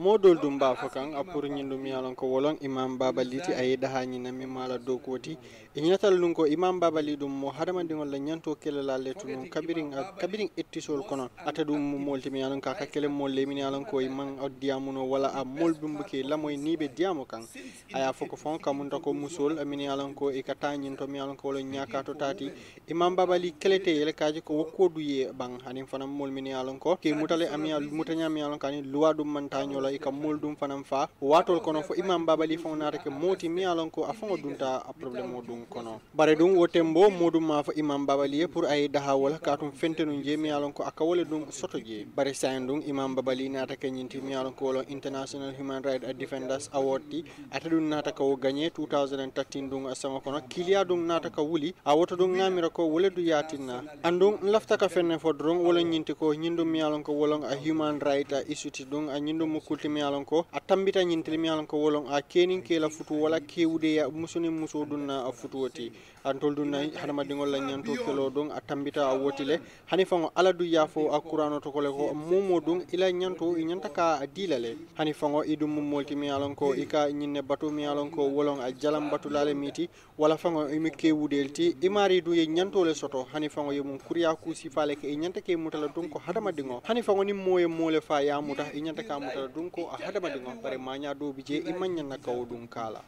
modol ɗum mbafa kan a pour ñinɗum yalon ko wolon imam babaliti a yeɗa ha ñinami mala dow koti e ñinatal ɗum ko imam babali ɗum mo hadamadigolla ñanto kelelale to noon kabirin kabirin ettisol kono ata ɗum mo moltimi yalon ka ka kele mol lemini yalon ko e man o diyamuno wala a mol ke lamoy ni ɓe diyamo kan aya fo ko fon kamunta ko musol amin yalon ko e ka tañinto mi yalon ko wolon ñakato tati imam babali kelete yele kaji ko wokko duye ɓan hanin fanan mol min yalon ko ke mutale amiya mutañami yalon kani luwa ɗum man tañola i ka moolu dum fanaŋ faa waatolu kono fo imam babali faŋo naata ke moo miŋ a loŋ ko a faŋo dunta a problemo duŋ kono bare duŋ wo tembo moo ma fo imam babali ye pour a ye daha ka tum fente fentenu je miŋ loŋ ko a ka wo le duŋ soto je bare saayiŋ duŋ imam babali naata ke ñinti miŋ loŋ ko wo loŋ international human right defenders award ti ate duŋ naata ka wo 2013 duŋ a saŋo kono kiliya duŋ naata ka wuli a woto duŋ ŋaamira ko wo le du yaatinna anduŋ n lafita ka fenne fo doroŋ wo loŋ ñinti ko ñiŋ duŋ miŋ loŋ ko wo loŋ a human right a issue ti duŋ a ñiŋ duŋ mu futi mi alon ko a tambita ñintili mi ko wolon a kenin ke la futu wala kewude ya musuni muso dunna a futuwo ti antol dunna hadamadiŋol la ñanto kelo don a tambita a wotile hani faŋo ala du yafo a to kole ko mumo dun ila ñanto i ñanta ka a dila le hani faŋo i dum mummol ti alon ko i ka ñinne batu mi ko wolon a jalan batulale miti wala faŋo imi kewudel ti i mari du ye ñanto le soto hani faŋo ye kuriya ku sifale ke i ñanta ke mutala dun ko hadamadiŋo hani faŋo ni moye mole fa ya muta i ñanta ka mutala dun ɗum ko a hadama ɗum a pare ma ñaadoɓe je i mañanna kawo ɗum kaala